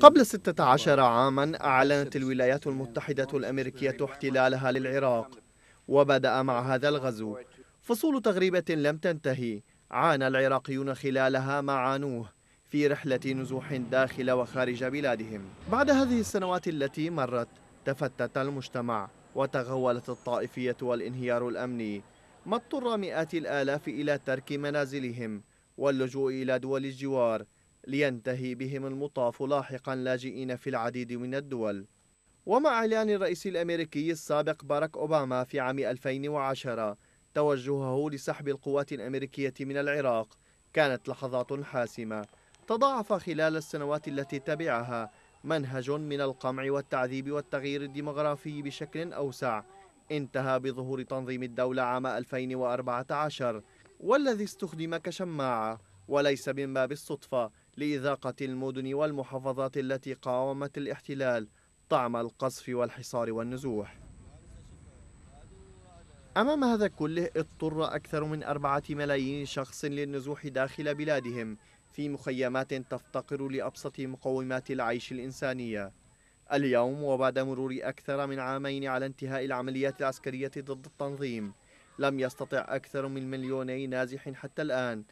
قبل 16 عاما أعلنت الولايات المتحدة الأمريكية احتلالها للعراق وبدأ مع هذا الغزو فصول تغريبة لم تنتهي عانى العراقيون خلالها ما عانوه في رحلة نزوح داخل وخارج بلادهم بعد هذه السنوات التي مرت تفتت المجتمع وتغولت الطائفية والانهيار الأمني ما اضطر مئات الآلاف إلى ترك منازلهم واللجوء إلى دول الجوار لينتهي بهم المطاف لاحقا لاجئين في العديد من الدول ومع إعلان الرئيس الأمريكي السابق باراك أوباما في عام 2010 توجهه لسحب القوات الأمريكية من العراق كانت لحظات حاسمة تضاعف خلال السنوات التي تبعها منهج من القمع والتعذيب والتغيير الديمغرافي بشكل أوسع انتهى بظهور تنظيم الدولة عام 2014 والذي استخدم كشماعة وليس من باب الصدفة لإذاقة المدن والمحافظات التي قاومت الاحتلال طعم القصف والحصار والنزوح أمام هذا كله اضطر أكثر من أربعة ملايين شخص للنزوح داخل بلادهم في مخيمات تفتقر لأبسط مقومات العيش الإنسانية اليوم وبعد مرور أكثر من عامين على انتهاء العمليات العسكرية ضد التنظيم لم يستطع أكثر من مليوني نازح حتى الآن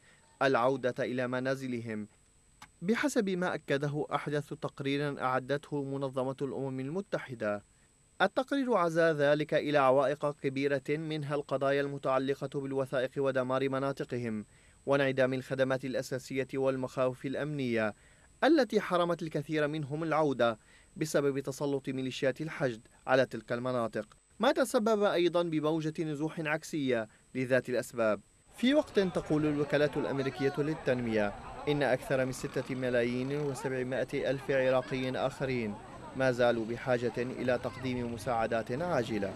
العودة إلى منازلهم بحسب ما أكده أحدث تقرير أعدته منظمة الأمم المتحدة التقرير عزا ذلك إلى عوائق كبيرة منها القضايا المتعلقة بالوثائق ودمار مناطقهم وانعدام الخدمات الأساسية والمخاوف الأمنية التي حرمت الكثير منهم العودة بسبب تسلط ميليشيات الحشد على تلك المناطق ما تسبب أيضا بموجة نزوح عكسية لذات الأسباب في وقت تقول الوكالات الأمريكية للتنمية إن أكثر من ستة ملايين وسبعمائة ألف عراقي آخرين ما زالوا بحاجة إلى تقديم مساعدات عاجلة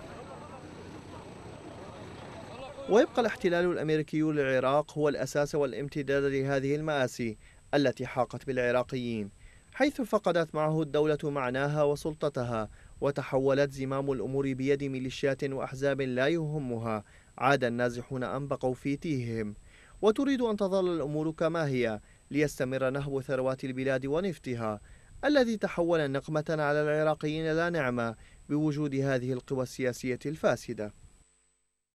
ويبقى الاحتلال الأمريكي للعراق هو الأساس والامتداد لهذه المآسي التي حاقت بالعراقيين حيث فقدت معه الدولة معناها وسلطتها وتحولت زمام الأمور بيد ميليشيات وأحزاب لا يهمها عاد النازحون أنبقوا بقوا في تيههم وتريد أن تظل الأمور كما هي ليستمر نهب ثروات البلاد ونفطها الذي تحول نقمة على العراقيين لا نعمة بوجود هذه القوى السياسية الفاسدة